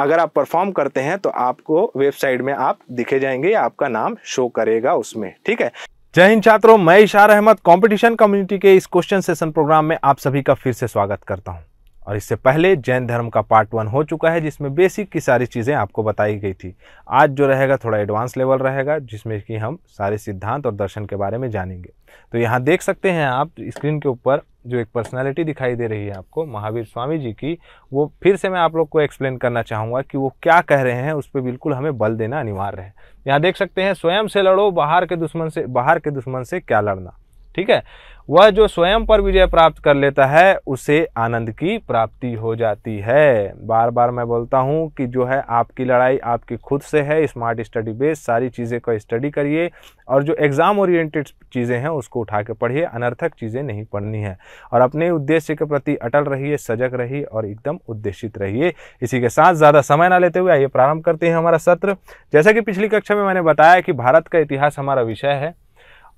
अगर आप परफॉर्म करते हैं तो आपको वेबसाइट में आप दिखे जाएंगे आपका नाम शो करेगा उसमें ठीक है जय हिंद छात्रों मैं इशार अहमद कंपटीशन कम्युनिटी के इस क्वेश्चन सेशन प्रोग्राम में आप सभी का फिर से स्वागत करता हूं और इससे पहले जैन धर्म का पार्ट वन हो चुका है जिसमें बेसिक की सारी चीज़ें आपको बताई गई थी आज जो रहेगा थोड़ा एडवांस लेवल रहेगा जिसमें कि हम सारे सिद्धांत और दर्शन के बारे में जानेंगे तो यहाँ देख सकते हैं आप स्क्रीन के ऊपर जो एक पर्सनालिटी दिखाई दे रही है आपको महावीर स्वामी जी की वो फिर से मैं आप लोग को एक्सप्लेन करना चाहूँगा कि वो क्या कह रहे हैं उस पर बिल्कुल हमें बल देना अनिवार्य है यहाँ देख सकते हैं स्वयं से लड़ो बाहर के दुश्मन से बाहर के दुश्मन से क्या लड़ना ठीक है वह जो स्वयं पर विजय प्राप्त कर लेता है उसे आनंद की प्राप्ति हो जाती है बार बार मैं बोलता हूँ कि जो है आपकी लड़ाई आपकी खुद से है स्मार्ट स्टडी बेस सारी चीज़ें को स्टडी करिए और जो एग्ज़ाम ओरिएंटेड चीज़ें हैं उसको उठा के पढ़िए अनर्थक चीज़ें नहीं पढ़नी है और अपने उद्देश्य के प्रति अटल रहिए सजग रहिए और एकदम उद्देश्यित रहिए इसी के साथ ज़्यादा समय ना लेते हुए आइए प्रारंभ करते हैं हमारा सत्र जैसा कि पिछली कक्षा में मैंने बताया कि भारत का इतिहास हमारा विषय है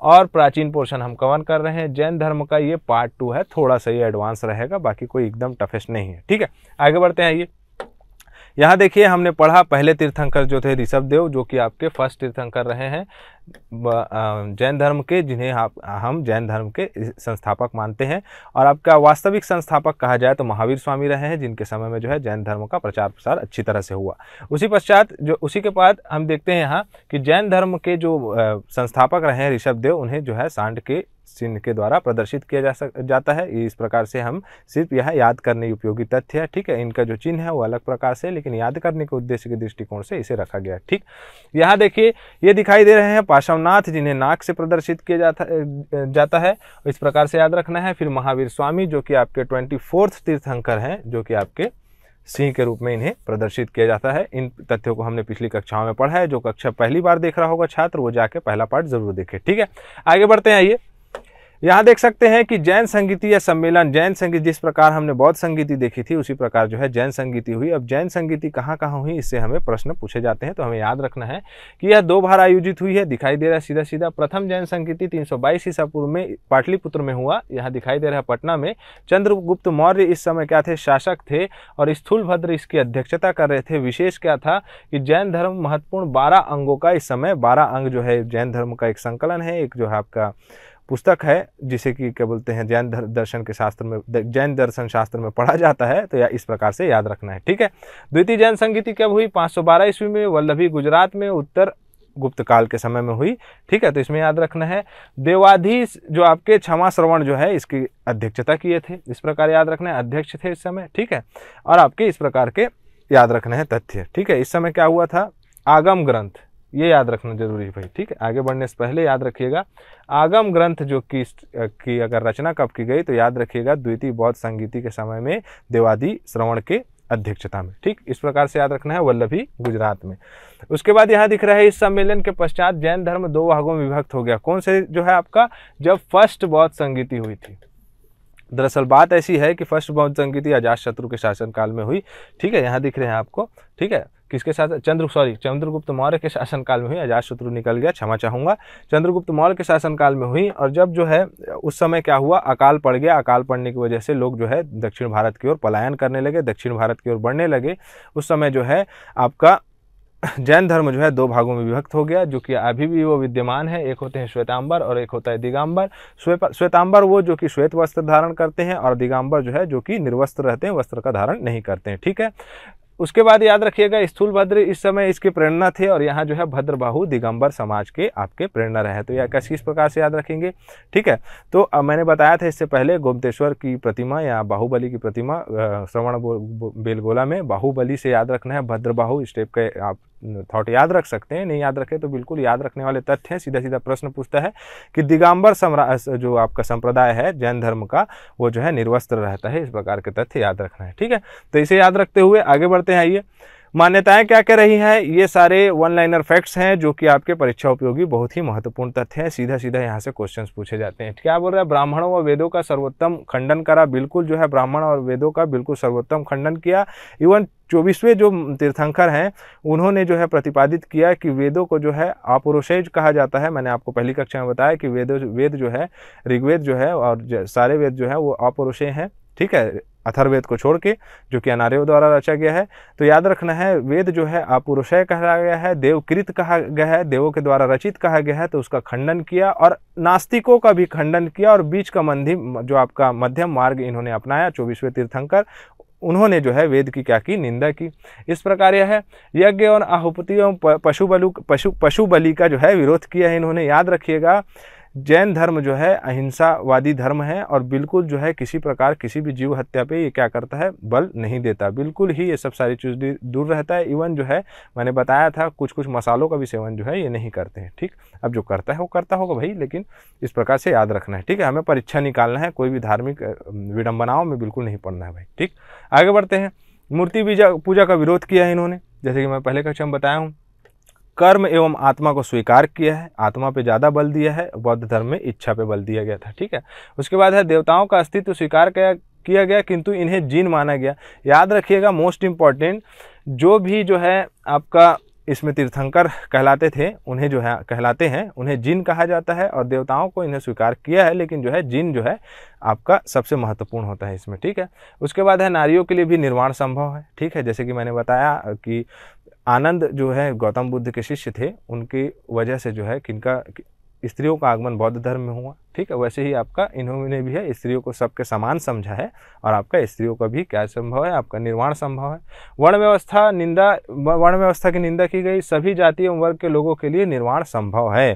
और प्राचीन पोर्शन हम कवन कर रहे हैं जैन धर्म का ये पार्ट टू है थोड़ा सा ये एडवांस रहेगा बाकी कोई एकदम टफेस्ट नहीं है ठीक है आगे बढ़ते हैं ये यहाँ देखिए हमने पढ़ा पहले तीर्थंकर जो थे ऋषभ देव जो कि आपके फर्स्ट तीर्थंकर रहे हैं जैन धर्म के जिन्हें हम जैन धर्म के संस्थापक मानते हैं और आपका वास्तविक संस्थापक कहा जाए तो महावीर स्वामी रहे हैं जिनके समय में जो है जैन धर्म का प्रचार प्रसार अच्छी तरह से हुआ उसी पश्चात जो उसी के बाद हम देखते हैं यहाँ कि जैन धर्म के जो संस्थापक रहे हैं ऋषभ देव उन्हें जो है सांड के चिन्ह के द्वारा प्रदर्शित किया जा सक जाता है इस प्रकार से हम सिर्फ यह याद करने उपयोगी तथ्य है ठीक है इनका जो चिन्ह है वो अलग प्रकार से लेकिन याद करने के उद्देश्य के दृष्टिकोण से इसे रखा गया ठीक यहाँ देखिए ये दिखाई दे रहे हैं पाशवनाथ जिन्हें नाक से प्रदर्शित किया जाता जाता है इस प्रकार से याद रखना है फिर महावीर स्वामी जो कि आपके ट्वेंटी तीर्थंकर हैं जो कि आपके सिंह के रूप में इन्हें प्रदर्शित किया जाता है इन तथ्यों को हमने पिछली कक्षाओं में पढ़ा है जो कक्षा पहली बार देख रहा होगा छात्र वो जाके पहला पार्ट जरूर देखे ठीक है आगे बढ़ते हैं आइए यहाँ देख सकते हैं कि जैन संगीति या सम्मेलन जैन संगीत जिस प्रकार हमने बौद्ध संगीति देखी थी उसी प्रकार जो है जैन संगीति हुई अब जैन संगीति कहाँ कहाँ हुई इससे हमें प्रश्न पूछे जाते हैं तो हमें याद रखना है कि यह दो बार आयोजित हुई है दिखाई दे रहा है सीधा सीधा प्रथम जैन संगीति तीन सौ ईसा पूर्व में पाटलिपुत्र में हुआ यहाँ दिखाई दे रहा है पटना में चंद्रगुप्त मौर्य इस समय क्या थे शासक थे और स्थूलभद्र इसकी अध्यक्षता कर रहे थे विशेष क्या था कि जैन धर्म महत्वपूर्ण बारह अंगों का इस समय बारह अंग जो है जैन धर्म का एक संकलन है एक जो है आपका पुस्तक है जिसे कि क्या बोलते हैं जैन दर्शन के शास्त्र में जैन दर्शन शास्त्र में पढ़ा जाता है तो या इस प्रकार से याद रखना है ठीक है द्वितीय जैन संगीति कब हुई 512 ईस्वी में वल्लभी गुजरात में उत्तर गुप्त काल के समय में हुई ठीक है तो इसमें याद रखना है देवाधीश जो आपके क्षमा श्रवण जो है इसकी अध्यक्षता किए थे इस प्रकार याद रखना है अध्यक्ष थे इस समय ठीक है और आपके इस प्रकार के याद रखना है तथ्य ठीक है इस समय क्या हुआ था आगम ग्रंथ ये याद रखना जरूरी है भाई ठीक है आगे बढ़ने से पहले याद रखिएगा आगम ग्रंथ जो कि की अगर रचना कब की गई तो याद रखिएगा द्वितीय बौद्ध संगीति के समय में देवादि श्रवण के अध्यक्षता में ठीक इस प्रकार से याद रखना है वल्लभी गुजरात में उसके बाद यहाँ दिख रहा है इस सम्मेलन के पश्चात जैन धर्म दो भागों में विभक्त हो गया कौन से जो है आपका जब फर्स्ट बौद्ध संगीति हुई थी दरअसल बात ऐसी है कि फर्स्ट बौद्ध संगीति अजात शत्रु के शासनकाल में हुई ठीक है यहाँ दिख रहे हैं आपको ठीक है किसके साथ चंद्र सॉरी चंद्रगुप्त मौर्य के शासनकाल में हुई अजात शत्रु निकल गया क्षमा चाहूँगा चंद्रगुप्त मौर्य के शासनकाल में हुई और जब जो है उस समय क्या हुआ अकाल पड़ गया अकाल पड़ने की वजह से लोग जो है दक्षिण भारत की ओर पलायन करने लगे दक्षिण भारत की ओर बढ़ने लगे उस समय जो है आपका जैन धर्म जो है दो भागों में विभक्त हो गया जो कि अभी भी वो विद्यमान है एक होते हैं श्वेतांबर और एक होता है दिगांबर श्वेतांबर वो जो कि श्वेत वस्त्र धारण करते हैं और दिगाम्बर जो है जो कि निर्वस्त्र रहते हैं वस्त्र का धारण नहीं करते हैं ठीक है उसके बाद याद रखिएगा स्थूल भद्र इस समय इसके प्रेरणा थे और यहाँ जो है भद्रबाहु दिगंबर समाज के आपके प्रेरणा रहे तो यह कैसे इस प्रकार से याद रखेंगे ठीक है तो अब मैंने बताया था इससे पहले गोमतेश्वर की प्रतिमा या बाहुबली की प्रतिमा श्रवण बेलगोला में बाहुबली से याद रखना है भद्रबाहु स्टेप के आप थॉट याद रख सकते हैं नहीं याद रखे तो बिल्कुल याद रखने वाले तथ्य हैं सीधा सीधा प्रश्न पूछता है कि दिगंबर सम्राट जो आपका संप्रदाय है जैन धर्म का वो जो है निर्वस्त्र रहता है इस प्रकार के तथ्य याद रखना है ठीक है तो इसे याद रखते हुए आगे बढ़ते हैं आइए मान्यताएं क्या कह रही हैं ये सारे वन लाइनर फैक्ट्स हैं जो कि आपके परीक्षा उपयोगी बहुत ही महत्वपूर्ण तथ्य हैं सीधा सीधा यहाँ से क्वेश्चंस पूछे जाते हैं क्या बोल रहा है ब्राह्मणों व वेदों का सर्वोत्तम खंडन करा बिल्कुल जो है ब्राह्मण और वेदों का बिल्कुल सर्वोत्तम खंडन किया इवन चौबीसवें जो तीर्थंकर हैं उन्होंने जो है प्रतिपादित किया कि वेदों को जो है अपुरुषेज कहा जाता है मैंने आपको पहली कक्षा में बताया कि वेदों वेद जो है ऋग्वेद जो है और सारे वेद जो है वो अपुरुषेय हैं ठीक है अथर्वेद को छोड़ के जो कि अनार्यों द्वारा रचा गया है तो याद रखना है वेद जो है अपुरुषय कहा गया है देवकृत कहा गया है देवों के द्वारा रचित कहा गया है तो उसका खंडन किया और नास्तिकों का भी खंडन किया और बीच का मंधिम जो आपका मध्यम मार्ग इन्होंने अपनाया चौबीसवें तीर्थंकर उन्होंने जो है वेद की क्या की निंदा की इस प्रकार यह है यज्ञ और आहुपति एवं पशु बलु पशु पशु बलि का जो है विरोध किया है इन्होंने याद रखिएगा जैन धर्म जो है अहिंसावादी धर्म है और बिल्कुल जो है किसी प्रकार किसी भी जीव हत्या पे ये क्या करता है बल नहीं देता बिल्कुल ही ये सब सारी चीज़ दूर रहता है इवन जो है मैंने बताया था कुछ कुछ मसालों का भी सेवन जो है ये नहीं करते हैं ठीक अब जो करता है वो करता होगा भाई लेकिन इस प्रकार से याद रखना है ठीक है हमें परीक्षा निकालना है कोई भी धार्मिक विडम्बनाओं में बिल्कुल नहीं पड़ना है भाई ठीक आगे बढ़ते हैं मूर्ति पूजा का विरोध किया है इन्होंने जैसे कि मैं पहले कक्षा में बताया हूँ कर्म एवं आत्मा को स्वीकार किया है आत्मा पे ज़्यादा बल दिया है बौद्ध धर्म में इच्छा पे बल दिया गया था ठीक है उसके बाद है देवताओं का अस्तित्व स्वीकार किया किया गया किंतु इन्हें जीन माना गया याद रखिएगा मोस्ट इम्पॉर्टेंट जो भी जो है आपका इसमें तीर्थंकर कहलाते थे उन्हें जो है कहलाते हैं उन्हें जिन कहा जाता है और देवताओं को इन्हें स्वीकार किया है लेकिन जो है जिन जो है आपका सबसे महत्वपूर्ण होता है इसमें ठीक है उसके बाद है नारियों के लिए भी निर्माण संभव है ठीक है जैसे कि मैंने बताया कि आनंद जो है गौतम बुद्ध के शिष्य थे उनकी वजह से जो है किनका स्त्रियों का आगमन बौद्ध धर्म में हुआ ठीक है वैसे ही आपका इन्होंने भी है स्त्रियों को सबके समान समझा है और आपका स्त्रियों का भी क्या संभव है आपका निर्माण संभव है वर्ण व्यवस्था निंदा वर्ण व्यवस्था की निंदा की गई सभी जाति एवं वर्ग के लोगों के लिए निर्माण संभव है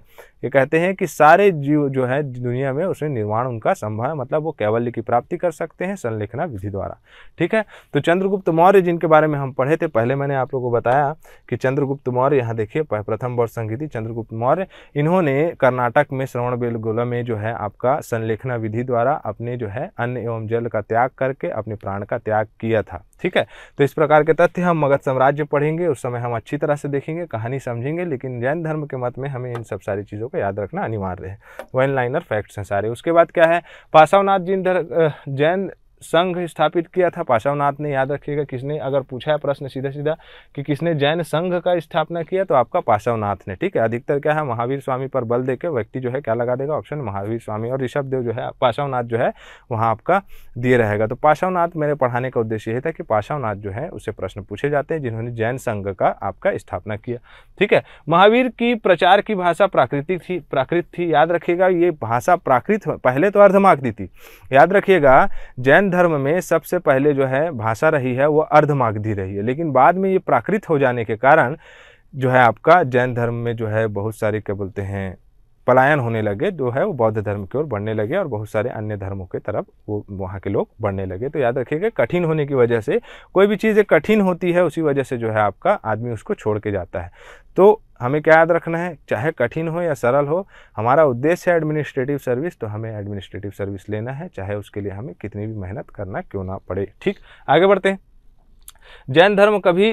ये कहते हैं कि सारे जीव जो है दुनिया में उसमें निर्माण उनका संभव है मतलब वो कैवल्य की प्राप्ति कर सकते हैं संलेखना विधि द्वारा ठीक है तो चंद्रगुप्त मौर्य जिनके बारे में हम पढ़े थे पहले मैंने आप लोगों को बताया कि चंद्रगुप्त मौर्य यहाँ देखिए प्रथम वर्ष संगीति चंद्रगुप्त मौर्य इन्होंने कर्नाटक में श्रवण बेलगोला में जो है है आपका संलेखना विधि द्वारा अपने जो है अन्न एवं जल का त्याग करके अपने प्राण का त्याग किया था ठीक है तो इस प्रकार के तथ्य हम मगध साम्राज्य पढ़ेंगे उस समय हम अच्छी तरह से देखेंगे कहानी समझेंगे लेकिन जैन धर्म के मत में हमें इन सब सारी चीज़ों को याद रखना अनिवार्य है वन लाइनर फैक्ट्स हैं सारे उसके बाद क्या है पासावनाथ जिन जैन संघ स्थापित किया था पाशवनाथ ने याद रखिएगा किसने अगर पूछा है प्रश्न सीधा सीधा कि किसने जैन संघ का स्थापना किया तो आपका पाशवनाथ ने ठीक है अधिकतर क्या है महावीर स्वामी पर बल देकर व्यक्ति जो है क्या लगा देगा ऑप्शन महावीर स्वामी और ऋषभ देव जो है पाशवनाथ जो है वहाँ आपका दिए रहेगा तो पाशवनाथ मेरे पढ़ाने का उद्देश्य यही था कि पाशवनाथ जो है उसे प्रश्न पूछे जाते हैं जिन्होंने जैन संघ का आपका स्थापना किया ठीक है महावीर की प्रचार की भाषा प्राकृतिक थी प्राकृत थी याद रखिएगा ये भाषा प्राकृत पहले तो दी थी याद रखिएगा जैन धर्म में सबसे पहले जो है भाषा रही है वो अर्धमागधी रही है लेकिन बाद में ये प्राकृत हो जाने के कारण जो है आपका जैन धर्म में जो है बहुत सारे क्या बोलते हैं पलायन होने लगे जो है वो बौद्ध धर्म की ओर बढ़ने लगे और बहुत सारे अन्य धर्मों की तरफ वो वहाँ के लोग बढ़ने लगे तो याद रखिएगा कठिन होने की वजह से कोई भी चीज़ कठिन होती है उसी वजह से जो है आपका आदमी उसको छोड़ के जाता है तो हमें क्या याद रखना है चाहे कठिन हो या सरल हो हमारा उद्देश्य है एडमिनिस्ट्रेटिव सर्विस तो हमें एडमिनिस्ट्रेटिव सर्विस लेना है चाहे उसके लिए हमें कितनी भी मेहनत करना क्यों ना पड़े ठीक आगे बढ़ते हैं जैन धर्म कभी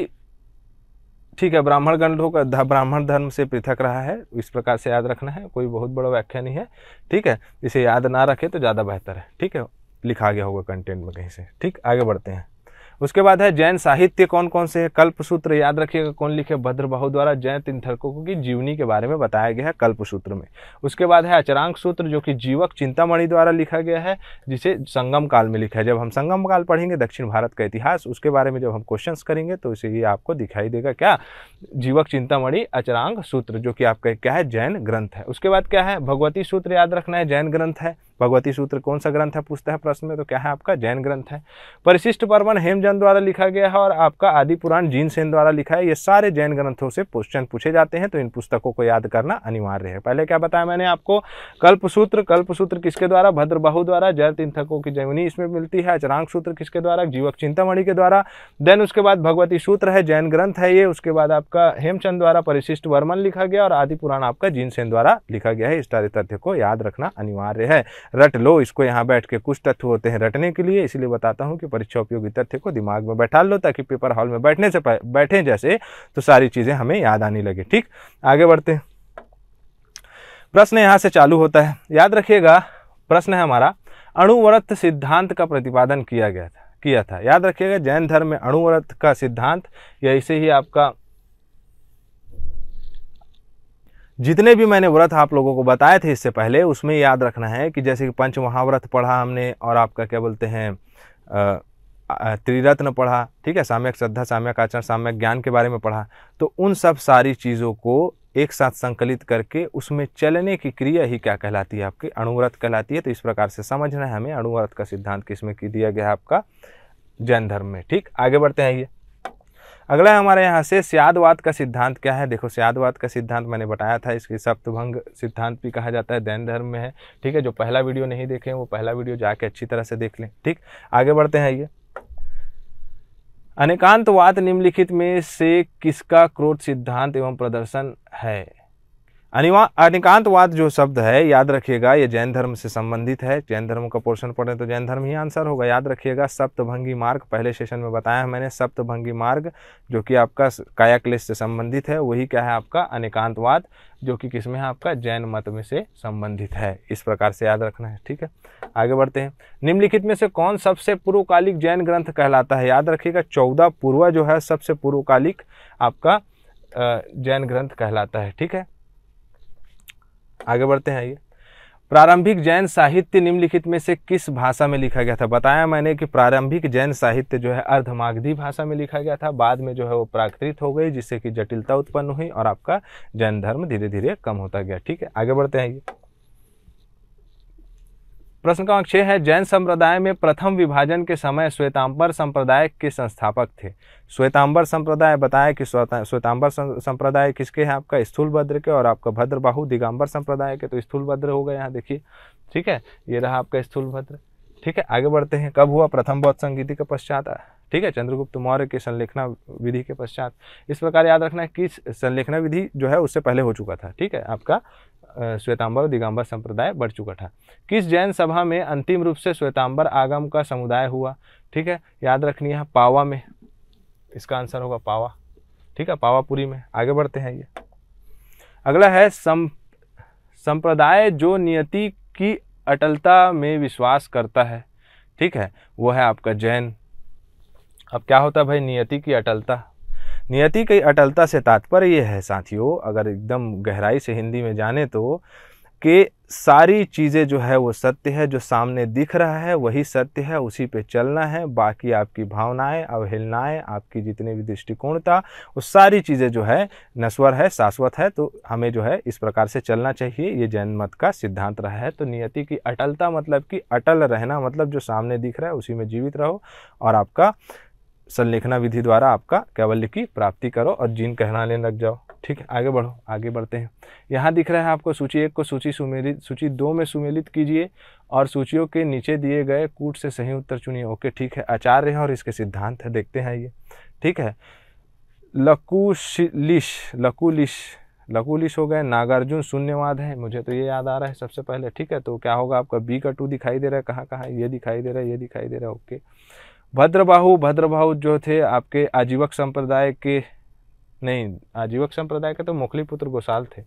ठीक है ब्राह्मण गण का ब्राह्मण धर्म से पृथक रहा है इस प्रकार से याद रखना है कोई बहुत बड़ा व्याख्या नहीं है ठीक है इसे याद ना रखे तो ज़्यादा बेहतर है ठीक है लिखा गया होगा कंटेंट में कहीं से ठीक आगे बढ़ते हैं उसके बाद है जैन साहित्य कौन कौन से है कल्पसूत्र याद रखिएगा कौन लिखे बहु द्वारा जैन तीर्थकों की जीवनी के बारे में बताया गया है कल्पसूत्र में उसके बाद है अचरांग सूत्र जो कि जीवक चिंतामणि द्वारा लिखा गया है जिसे संगम काल में लिखा है जब हम संगम काल पढ़ेंगे दक्षिण भारत का इतिहास उसके बारे में जब हम क्वेश्चन करेंगे तो इसे ये आपको दिखाई देगा क्या जीवक चिंतामणि अचरांग सूत्र जो कि आपका क्या है जैन ग्रंथ है उसके बाद क्या है भगवती सूत्र याद रखना है जैन ग्रंथ है भगवती सूत्र कौन सा ग्रंथ है पूछता है प्रश्न में तो क्या है आपका जैन ग्रंथ है परिशिष्ट पर्वन हेमचंद द्वारा लिखा गया है और आपका आदि पुराण जीन सेन द्वारा लिखा है ये सारे जैन ग्रंथों से क्वेश्चन पूछे जाते हैं तो इन पुस्तकों को याद करना अनिवार्य है पहले क्या बताया मैंने आपको कल्पसूत्र कल्पसूत्र किसके द्वारा बहु द्वारा जय तीर्थकों की जैवनी इसमें मिलती है अचरांग सूत्र किसके द्वारा जीवक चिंतामणि के द्वारा देन उसके बाद भगवती सूत्र है जैन ग्रंथ है ये उसके बाद आपका हेमचंद द्वारा परिशिष्ट वर्मन लिखा गया और आदि पुराण आपका जीन सेन द्वारा लिखा गया है इस सारे तथ्य को याद रखना अनिवार्य है रट लो इसको यहाँ बैठ के कुछ तत्व होते हैं रटने के लिए इसलिए बताता हूँ कि परीक्षा उपयोगी तथ्य को दिमाग में बैठा लो ताकि पेपर हॉल में बैठने से बैठें जैसे तो सारी चीज़ें हमें याद आने लगे ठीक आगे बढ़ते हैं प्रश्न यहाँ से चालू होता है याद रखिएगा प्रश्न है हमारा अणुवरत सिद्धांत का प्रतिपादन किया गया था किया था याद रखिएगा जैन धर्म में अणुवरत का सिद्धांत या इसे ही आपका जितने भी मैंने व्रत आप लोगों को बताए थे इससे पहले उसमें याद रखना है कि जैसे कि पंच महाव्रत पढ़ा हमने और आपका क्या बोलते हैं त्रिरत्न पढ़ा ठीक है साम्यक श्रद्धा साम्यक आचरण साम्यक ज्ञान के बारे में पढ़ा तो उन सब सारी चीज़ों को एक साथ संकलित करके उसमें चलने की क्रिया ही क्या कहलाती है आपकी अणुव्रत कहलाती है तो इस प्रकार से समझना है हमें अणुव्रत का सिद्धांत किसमें की दिया गया है आपका जैन धर्म में ठीक आगे बढ़ते हैं ये अगला हमारे यहाँ से स्यादवाद का सिद्धांत क्या है देखो स्यादवाद का सिद्धांत मैंने बताया था इसकी सप्तभंग सिद्धांत भी कहा जाता है दैन धर्म में है ठीक है जो पहला वीडियो नहीं देखे वो पहला वीडियो जाके अच्छी तरह से देख लें ठीक आगे बढ़ते हैं ये अनेकांतवाद निम्नलिखित में से किसका क्रोध सिद्धांत एवं प्रदर्शन है अनिकांतवाद जो शब्द है याद रखिएगा ये जैन धर्म से संबंधित है जैन धर्म का पोर्शन पढ़े तो जैन धर्म ही आंसर होगा याद रखिएगा सप्तभंगी मार्ग पहले सेशन में बताया है मैंने सप्तभंगी मार्ग जो कि आपका कायाक्लेश से संबंधित है वही क्या है आपका अनिकांतवाद जो कि किसमें है आपका जैन मत में से संबंधित है इस प्रकार से याद रखना है ठीक है आगे बढ़ते हैं निम्नलिखित में से कौन सबसे पूर्वकालिक जैन ग्रंथ कहलाता है याद रखिएगा चौदह पूर्वा जो है सबसे पूर्वकालिक आपका जैन ग्रंथ कहलाता है ठीक है आगे बढ़ते हैं आइए प्रारंभिक जैन साहित्य निम्नलिखित में से किस भाषा में लिखा गया था बताया मैंने कि प्रारंभिक जैन साहित्य जो है अर्धमागधी भाषा में लिखा गया था बाद में जो है वो प्राकृत हो गई जिससे कि जटिलता उत्पन्न हुई और आपका जैन धर्म धीरे धीरे कम होता गया ठीक है आगे बढ़ते हैं ये प्रश्न क्रमांक छः है जैन संप्रदाय में प्रथम विभाजन के समय श्वेतांबर संप्रदाय के संस्थापक थे श्वेतांबर संप्रदाय बताया कि श्वेतांबर संप्रदाय किसके हैं आपका स्थूल भद्र के और आपका भद्रबाहु दिगंबर संप्रदाय के तो स्थूल भद्र हो गए यहाँ देखिए ठीक है ये रहा आपका स्थूल भद्र ठीक है आगे बढ़ते हैं कब हुआ प्रथम बौद्ध संगीति के पश्चात ठीक है चंद्रगुप्त मौर्य के संलेखना विधि के पश्चात इस प्रकार याद रखना है कि संलेखना विधि जो है उससे पहले हो चुका था ठीक है आपका श्वेतांबर दिगंबर संप्रदाय बढ़ चुका था किस जैन सभा में अंतिम रूप से श्वेतांबर आगम का समुदाय हुआ ठीक है याद रखनी है पावा में इसका आंसर होगा पावा ठीक है पावापुरी में आगे बढ़ते हैं ये अगला है सम संप्रदाय जो नियति की अटलता में विश्वास करता है ठीक है वो है आपका जैन अब क्या होता है भाई नियति की अटलता नियति की अटलता से तात्पर्य यह है साथियों अगर एकदम गहराई से हिंदी में जाने तो कि सारी चीज़ें जो है वो सत्य है जो सामने दिख रहा है वही सत्य है उसी पे चलना है बाकी आपकी भावनाएं अवहेलनाएं आपकी जितने भी दृष्टिकोणता वो सारी चीज़ें जो है नस्वर है शाश्वत है तो हमें जो है इस प्रकार से चलना चाहिए ये जैन मत का सिद्धांत रहा है तो नियति की अटलता मतलब कि अटल रहना मतलब जो सामने दिख रहा है उसी में जीवित रहो और आपका संलेखना विधि द्वारा आपका कैवल्य की प्राप्ति करो और जीन कहलाने लग जाओ ठीक है आगे बढ़ो आगे बढ़ते हैं यहाँ दिख रहा है आपको सूची एक को सूची सुमेलित सूची दो में सुमेलित कीजिए और सूचियों के नीचे दिए गए कूट से सही उत्तर चुनिए ओके ठीक है आचार्य है और इसके सिद्धांत है देखते हैं ये ठीक है लकुशिलिश लकुलिश लकुलिश हो गए नागार्जुन शून्यवाद है मुझे तो ये याद आ रहा है सबसे पहले ठीक है तो क्या होगा आपका बी का टू दिखाई दे रहा है कहाँ कहाँ ये दिखाई दे रहा है ये दिखाई दे रहा है ओके भद्रबाहु भद्रबाहु जो थे आपके आजीवक संप्रदाय के नहीं आजीवक संप्रदाय के तो मुखली पुत्र गोसाल थे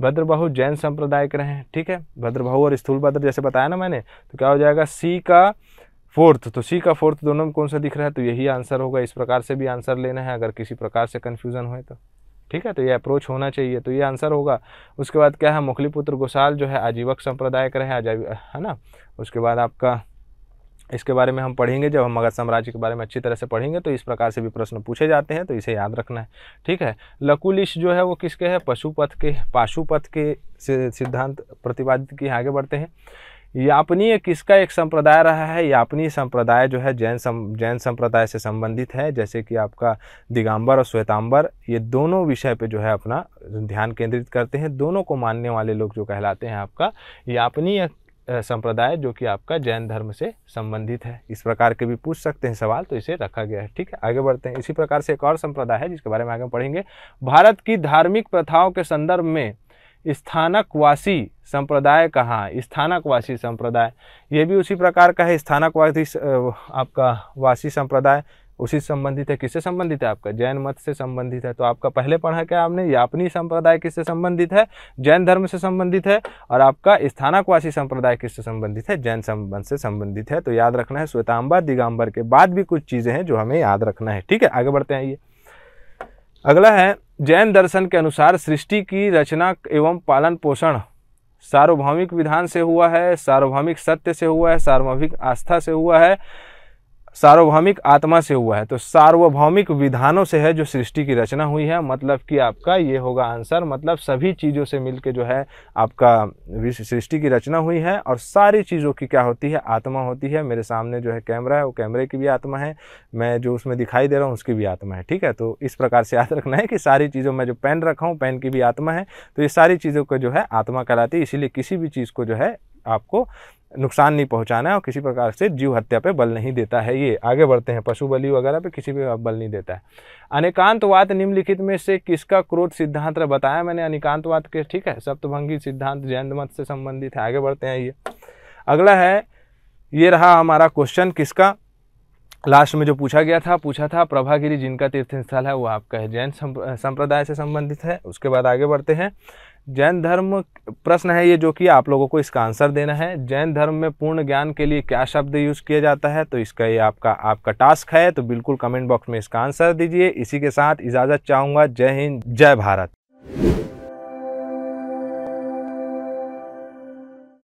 भद्रबाहु जैन संप्रदाय के रहे हैं ठीक है भद्रबाहु और स्थूल भद्र जैसे बताया ना मैंने तो क्या हो जाएगा सी का फोर्थ तो सी का फोर्थ दोनों में कौन सा दिख रहा है तो यही आंसर होगा इस प्रकार से भी आंसर लेना है अगर किसी प्रकार से कन्फ्यूज़न हो तो ठीक है तो ये अप्रोच होना चाहिए तो ये आंसर होगा उसके बाद क्या है मुखली पुत्र गोसाल जो है आजीवक संप्रदाय का रहे है ना उसके बाद आपका इसके बारे में हम पढ़ेंगे जब हम मगध साम्राज्य के बारे में अच्छी तरह से पढ़ेंगे तो इस प्रकार से भी प्रश्न पूछे जाते हैं तो इसे याद रखना है ठीक है लकुलिश जो है वो किसके है पशुपथ के पाशुपथ के सिद्धांत प्रतिपादित किए आगे बढ़ते हैं यापनीय किसका एक संप्रदाय रहा है यापनीय संप्रदाय जो है जैन सम जैन संप्रदाय से संबंधित है जैसे कि आपका दिगंबर और श्वेतांबर ये दोनों विषय पे जो है अपना ध्यान केंद्रित करते हैं दोनों को मानने वाले लोग जो कहलाते हैं आपका यापनीय संप्रदाय जो कि आपका जैन धर्म से संबंधित है इस प्रकार के भी पूछ सकते हैं सवाल तो इसे रखा गया है ठीक है आगे बढ़ते हैं इसी प्रकार से एक और संप्रदाय है जिसके बारे में आगे पढ़ेंगे भारत की धार्मिक प्रथाओं के संदर्भ में स्थानकवासी संप्रदाय कहाँ स्थानकवासी संप्रदाय ये भी उसी प्रकार का है स्थानकवासी आपका वासी संप्रदाय उसी से संबंधित है किससे संबंधित है आपका जैन मत से संबंधित है तो आपका पहले पढ़ा क्या आपने यापनी संप्रदाय किससे संबंधित है जैन धर्म से संबंधित है और आपका स्थानाकवासी संप्रदाय किससे संबंधित है जैन संबंध से संबंधित है तो याद रखना है श्वेतांबर दिगाम्बर के बाद भी कुछ चीज़ें हैं जो हमें याद रखना है ठीक है आगे बढ़ते हैं ये अगला है जैन दर्शन के अनुसार सृष्टि की रचना एवं पालन पोषण सार्वभौमिक विधान से हुआ है सार्वभौमिक सत्य से हुआ है सार्वभौमिक आस्था से हुआ है सार्वभौमिक आत्मा से हुआ है तो सार्वभौमिक विधानों से है जो सृष्टि की रचना हुई है मतलब कि आपका ये होगा आंसर मतलब सभी चीज़ों से मिलके जो है आपका सृष्टि की रचना हुई है और सारी चीज़ों की क्या होती है आत्मा होती है मेरे सामने जो है कैमरा है वो कैमरे की भी आत्मा है मैं जो उसमें दिखाई दे रहा हूँ उसकी भी आत्मा है ठीक है तो इस प्रकार से याद रखना है कि सारी चीज़ों में जो पेन रखा हूँ पेन की भी आत्मा है तो ये सारी चीज़ों को जो है आत्मा कराती है इसीलिए किसी भी चीज़ को जो है आपको नुकसान नहीं पहुंचाना है और किसी प्रकार से जीव हत्या पे बल नहीं देता है ये आगे बढ़ते हैं पशु बलि वगैरह पे किसी पे बल नहीं देता है अनेकांतवाद निम्नलिखित में से किसका क्रोध सिद्धांत बताया मैंने अनेकांतवाद के ठीक है सप्तभंगी सिद्धांत जैन मत से संबंधित है आगे बढ़ते हैं ये अगला है ये रहा हमारा क्वेश्चन किसका लास्ट में जो पूछा गया था पूछा था प्रभागिरी जिनका तीर्थ स्थल है वो आपका है जैन संप्रदाय से संबंधित है उसके बाद आगे बढ़ते हैं जैन धर्म प्रश्न है ये जो कि आप लोगों को इसका आंसर देना है जैन धर्म में पूर्ण ज्ञान के लिए क्या शब्द यूज़ किया जाता है तो इसका ये आपका आपका टास्क है तो बिल्कुल कमेंट बॉक्स में इसका आंसर दीजिए इसी के साथ इजाज़त चाहूँगा जय हिंद जय भारत